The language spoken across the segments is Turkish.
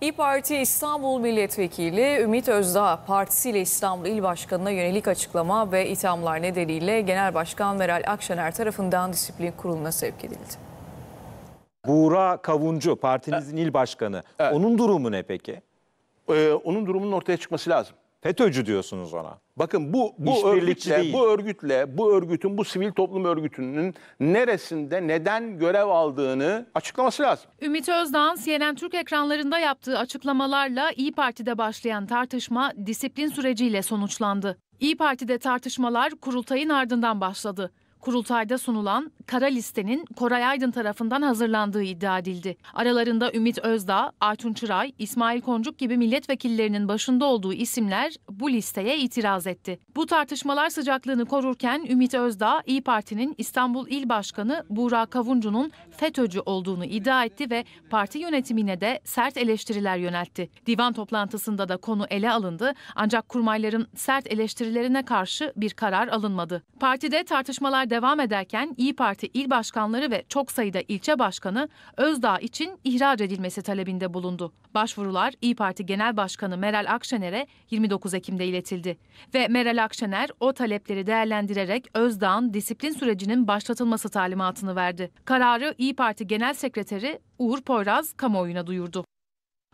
İYİ Parti İstanbul Milletvekili Ümit Özdağ, partisiyle İstanbul İl Başkanı'na yönelik açıklama ve ithamlar nedeniyle Genel Başkan Meral Akşener tarafından disiplin kuruluna sevk edildi. Buğra Kavuncu, partinizin il başkanı. Evet. Onun durumu ne peki? Ee, onun durumunun ortaya çıkması lazım. FETÖ'cü diyorsunuz ona. Bakın bu bu örgütle, değil. bu örgütle, bu örgütün, bu sivil toplum örgütünün neresinde, neden görev aldığını açıklaması lazım. Ümit Özdağ'ın CNN Türk ekranlarında yaptığı açıklamalarla İyi Parti'de başlayan tartışma disiplin süreciyle sonuçlandı. İyi Parti'de tartışmalar kurultayın ardından başladı. Kurultayda sunulan kara listenin Koray Aydın tarafından hazırlandığı iddia edildi. Aralarında Ümit Özdağ, Aytun Çıray, İsmail Koncuk gibi milletvekillerinin başında olduğu isimler bu listeye itiraz etti. Bu tartışmalar sıcaklığını korurken Ümit Özdağ, İyi Parti'nin İstanbul İl Başkanı Buğra Kavuncu'nun FETÖ'cü olduğunu iddia etti ve parti yönetimine de sert eleştiriler yöneltti. Divan toplantısında da konu ele alındı ancak kurmayların sert eleştirilerine karşı bir karar alınmadı. Partide tartışmalar devam ederken İyi Parti il başkanları ve çok sayıda ilçe başkanı Özdağ için ihraç edilmesi talebinde bulundu. Başvurular İyi Parti Genel Başkanı Meral Akşener'e 29 Ekim'de iletildi ve Meral Akşener o talepleri değerlendirerek Özdağ'ın disiplin sürecinin başlatılması talimatını verdi. Kararı İyi Parti Genel Sekreteri Uğur Poyraz kamuoyuna duyurdu.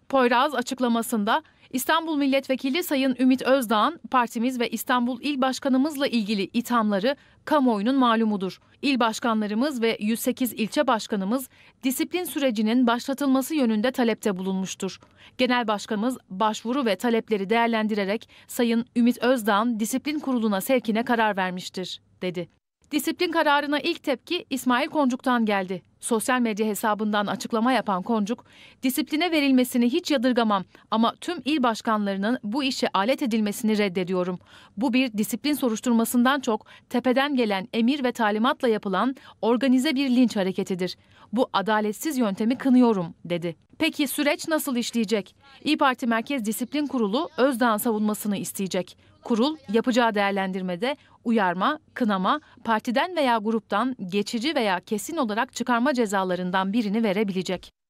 Poyraz açıklamasında İstanbul Milletvekili Sayın Ümit Özdağ'ın partimiz ve İstanbul İl Başkanımızla ilgili ithamları kamuoyunun malumudur. İl başkanlarımız ve 108 ilçe başkanımız disiplin sürecinin başlatılması yönünde talepte bulunmuştur. Genel Başkanımız başvuru ve talepleri değerlendirerek Sayın Ümit Özdağ'ın disiplin kuruluna sevkine karar vermiştir, dedi. Disiplin kararına ilk tepki İsmail Koncuk'tan geldi. Sosyal medya hesabından açıklama yapan Koncuk, disipline verilmesini hiç yadırgamam ama tüm il başkanlarının bu işe alet edilmesini reddediyorum. Bu bir disiplin soruşturmasından çok tepeden gelen emir ve talimatla yapılan organize bir linç hareketidir. Bu adaletsiz yöntemi kınıyorum, dedi. Peki süreç nasıl işleyecek? İyi Parti Merkez Disiplin Kurulu Özdağ'ın savunmasını isteyecek. Kurul yapacağı değerlendirmede uyarma, kınama, partiden veya gruptan geçici veya kesin olarak çıkarma cezalarından birini verebilecek.